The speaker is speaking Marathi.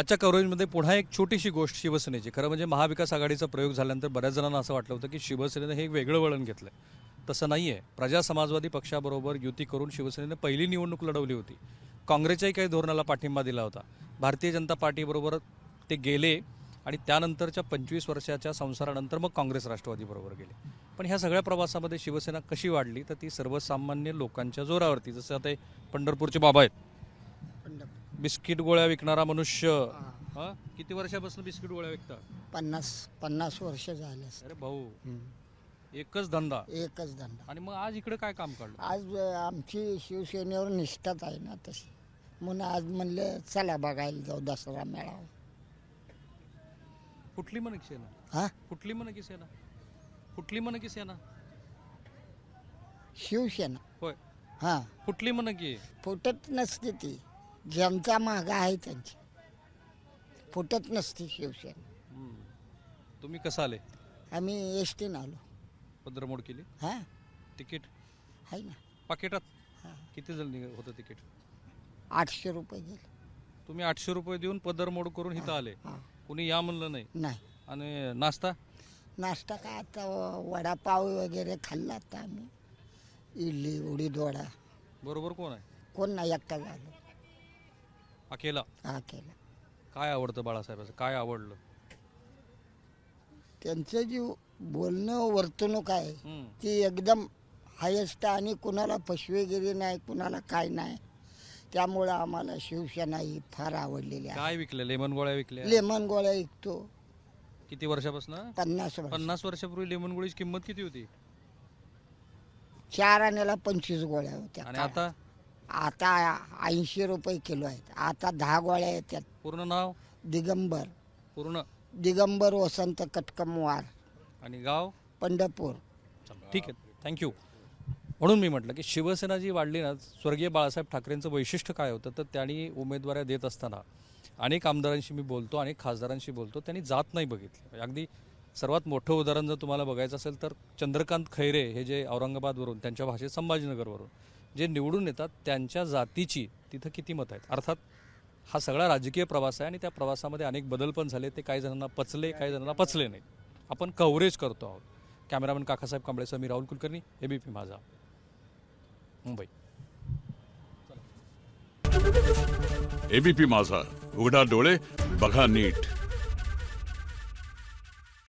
आजच्या कव्हरेजमध्ये पुन्हा एक छोटीशी गोष्ट शिवसेनेची खरं म्हणजे महाविकास आघाडीचा प्रयोग झाल्यानंतर बऱ्याच जणांना असं वाटलं होतं की शिवसेनेनं हे एक वेगळं वळण घेतलं तसं नाही आहे प्रजा समाजवादी पक्षाबरोबर युती करून शिवसेनेनं पहिली निवडणूक लढवली होती काँग्रेसच्याही काही धोरणाला पाठिंबा दिला होता भारतीय जनता पार्टीबरोबर ते गेले आणि त्यानंतरच्या पंचवीस वर्षाच्या संसारानंतर मग काँग्रेस राष्ट्रवादीबरोबर गेले पण ह्या सगळ्या प्रवासामध्ये शिवसेना कशी वाढली तर ती सर्वसामान्य लोकांच्या जोरावरती जसं आता पंढरपूरचे बाबा आहेत बिस्किट गोळ्या विकणारा मनुष्य किती वर्षापासून बिस्किट गोळ्या विकतात पन्नास पन्नास वर्ष झाले अरे भाऊ एकच धंदा एकच धंदा आणि मग आज इकडे काय काम काढलं आज आमची शिवसेनेवर निष्ठाच आहे ना तशी म्हणून आज म्हणलं चला बघायला जाऊ दसरा मेळावा कुठली म्हण सेना हा कुठली म्हण की सेना कुठली म्हण की सेना शिवसेना होय हा कुठली म्हण की फुटत नसते ती ज्यांचा मागा आहे त्यांची फुटत नसते शिवसेना तुम्ही कसं आले आम्ही एस टीनं आलो पदरमोड केली हा तिकीट आहे ना पाकिटात किती जण होतं तिकीट आठशे रुपये गेले तुम्ही आठशे रुपये देऊन पदरमोड करून इथं आले कोणी कुणी या म्हणलं नाही नाही आणि नाश्ता नाश्ता काय आता वडापाव वगैरे खाल्ला आता आम्ही इडली उडीद वडा बरोबर कोण आहे कोण नाही एकटा झालो केला काय आवडतं बाळासाहेबांचा काय आवडलं त्यांचं जी बोलणं वर्तणूक आहे ती एकदम हायस्ट आणि कुणाला फसवेगिरी नाही कुणाला काय नाही त्यामुळे आम्हाला शिवसेना ही फार आवडलेली काय विकलं लेमन गोळ्या विकल्या लेमन गोळ्या विकतो किती वर्षापासून पन्नास वर्ष पन्नास वर्षापूर्वी लेमन गोळीची किंमत किती होती चार आण्याला पंचवीस गोळ्या होत्या आता आता ऐंशी रुपये किलो आहेत आता दहा गोळ्या येतात पूर्ण नाव दिगंबर पूर्ण दिगंबर वसंत कटकमवार आणि गाव पंढरपूर ठीक आहे थँक्यू म्हणून मी म्हटलं की शिवसेना जी वाढली ना स्वर्गीय बाळासाहेब ठाकरेंचं वैशिष्ट्य काय होतं तर त्यांनी उमेदवाऱ्या देत असताना अनेक आमदारांशी मी बोलतो अनेक खासदारांशी बोलतो त्यांनी जात नाही बघितली म्हणजे अगदी सर्वात मोठं उदाहरण जर तुम्हाला बघायचं असेल तर चंद्रकांत खैरे हे जे औरंगाबादवरून त्यांच्या भाषेत संभाजीनगरवरून जे निवडून येतात त्यांच्या जातीची तिथं किती मत आहेत अर्थात हा सगळा राजकीय प्रवास आहे आणि त्या प्रवासामध्ये अनेक बदल पण झाले ते काही जणांना पचले काही जणांना पचले नाही आपण कव्हरेज करतो आहोत कॅमेरामॅन काकासाहेब सर मी राहुल कुलकर्णी एबीपी माझा मुंबई एबीपी माझा उघडा डोळे बघा नीट